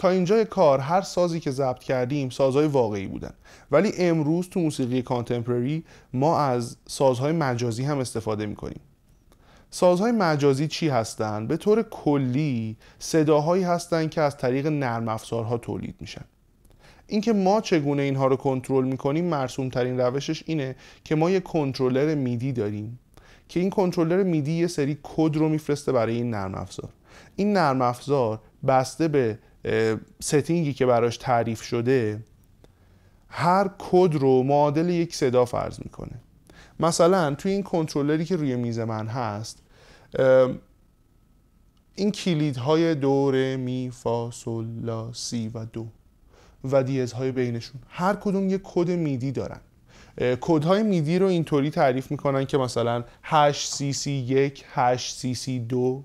تا اینجا کار هر سازی که ضبط کردیم سازهای واقعی بودن ولی امروز تو موسیقی کانتمپرری ما از سازهای مجازی هم استفاده میکنیم سازهای مجازی چی هستند؟ به طور کلی صداهایی هستند که از طریق نرم افزارها تولید میشن اینکه ما چگونه اینها رو کنترل میکنیم مرسوم ترین روشش اینه که ما یه کنترلر میدی داریم که این کنترلر میدی یه سری کد رو میفرسته برای این نرم افزار این نرم افزار بسته به ستینگی که براش تعریف شده هر کد رو معادل یک صدا فرض میکنه مثلا توی این کنترلری که روی میز من هست این کلیدهای های دور می فا لا سی و دو و دیزهای بینشون هر کدوم یک کد میدی دارن های میدی رو اینطوری تعریف میکنن که مثلا 8 سی سی 1 8 سی سی 2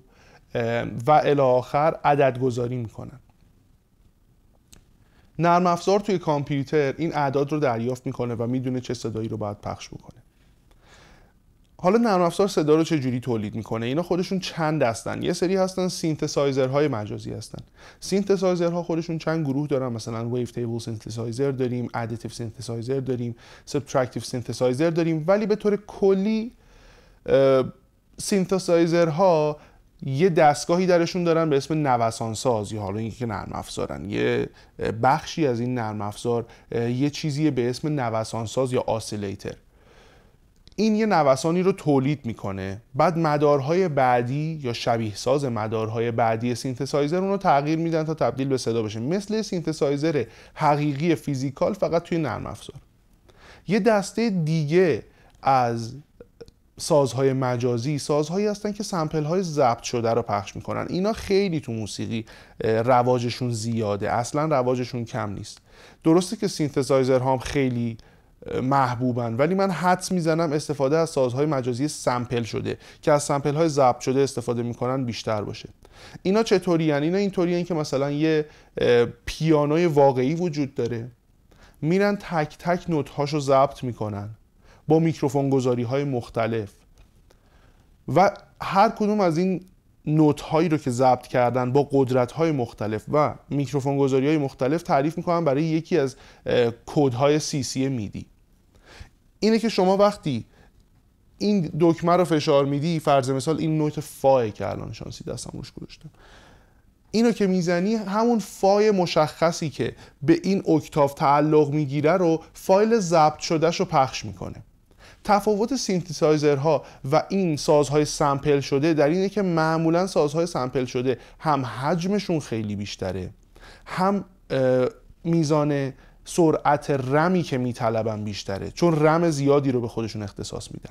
و الی آخر عدد گذاری میکنن نرم افزار توی کامپیوتر این اعداد رو دریافت میکنه و میدونه چه صدایی رو باید پخش بکنه حالا نرم افزار صدا رو چه جوری تولید میکنه اینا خودشون چند هستن یه سری هستن های مجازی هستن ها خودشون چند گروه دارن مثلا ویو تیبل سینتسایزر داریم ادیتیو سینتسایزر داریم سبترکتیف سینتسایزر داریم ولی به طور کلی ها، یه دستگاهی درشون دارن به اسم نوسان ساز یا حالا اینکه نرم افزارن یه بخشی از این نرم افزار یه چیزی به اسم نوسان ساز یا آسیلیتر این یه نوسانی رو تولید میکنه بعد مدارهای بعدی یا شبیه ساز مدارهای بعدی سینتسایزر اون رو تغییر میدن تا تبدیل به صدا بشه مثل سینتسایزر حقیقی فیزیکال فقط توی نرم افزار یه دسته دیگه از سازهای مجازی سازهایی هستن که سمپل های ضبط شده رو پخش میکنن اینا خیلی تو موسیقی رواجشون زیاده اصلا رواجشون کم نیست درسته که ها هم خیلی محبوبن ولی من حدس میزنم استفاده از سازهای مجازی سمپل شده که از سمپل های ضبط شده استفاده میکنن بیشتر باشه اینا چطوری اینا اینطوری هن که مثلا یه پیانوی واقعی وجود داره میرن تک تک نوت هاشو ضبط میکنن با میکروفون گذاری های مختلف و هر کدوم از این نوت هایی رو که ضبط کردن با قدرت های مختلف و میکروفون گذاری های مختلف تعریف میکنن برای یکی از کد های سی سی میدی اینه که شما وقتی این دکمه رو فشار میدی فرض مثال این نوت فای که الان شانسی دستم روش گذاشتم اینو که میزنی همون فای مشخصی که به این اکتاف تعلق میگیره رو فایل ضبط شدهش رو پخش میکنه تفاوت ها و این سازهای سمپل شده در اینه که معمولا سازهای سمپل شده هم حجمشون خیلی بیشتره هم میزان سرعت رمی که میطلبن بیشتره چون رم زیادی رو به خودشون اختصاص میدن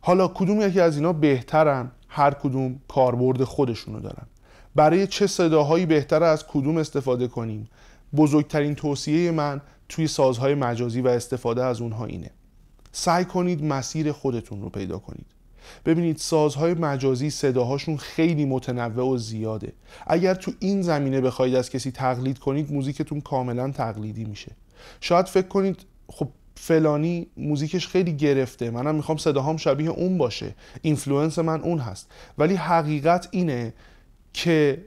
حالا کدوم یکی از اینا بهترن هر کدوم کاربرد خودشونو دارن برای چه صداهایی بهتر از کدوم استفاده کنیم بزرگترین توصیه من توی سازهای مجازی و استفاده از اونها اینه سعی کنید مسیر خودتون رو پیدا کنید ببینید سازهای مجازی صداهاشون خیلی متنوع و زیاده اگر تو این زمینه بخواید از کسی تقلید کنید موزیکتون کاملا تقلیدی میشه شاید فکر کنید خب فلانی موزیکش خیلی گرفته منم میخوام صداهام شبیه اون باشه اینفلوئنس من اون هست ولی حقیقت اینه که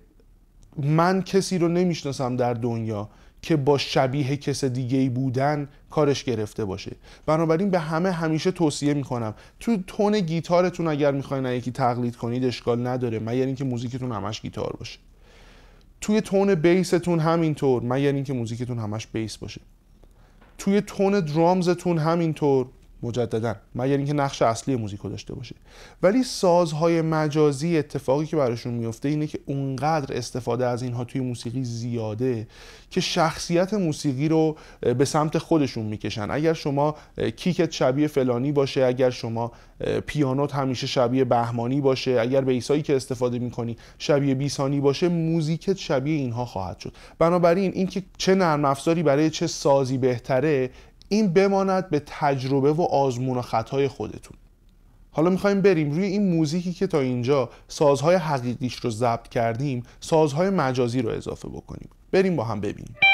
من کسی رو نمیشناسم در دنیا که با شبیه کس دیگه ای بودن کارش گرفته باشه بنابراین به همه همیشه توصیه میکنم تو تون گیتارتون اگر میخواین یکی تقلید کنید اشکال نداره مگر اینکه موزیکتون همش گیتار باشه توی تون بیستون همینطور مگر یعنی اینکه موزیکتون همش بیس باشه توی تون درامزتون همینطور مجددا مگر اینکه نقش اصلی موزیک داشته باشه ولی سازهای مجازی اتفاقی که براشون میفته اینه که اونقدر استفاده از اینها توی موسیقی زیاده که شخصیت موسیقی رو به سمت خودشون میکشن اگر شما کیکت شبیه فلانی باشه اگر شما پیانوت همیشه شبیه بهمانی باشه اگر بیسایی که استفاده میکنی شبیه بیسانی باشه موزیکت شبیه اینها خواهد شد بنابراین اینکه چه نرم افزاری برای چه سازی بهتره این بماند به تجربه و آزمون و خطای خودتون حالا میخوایم بریم روی این موزیکی که تا اینجا سازهای حقیقیش رو ضبط کردیم سازهای مجازی رو اضافه بکنیم بریم با هم ببینیم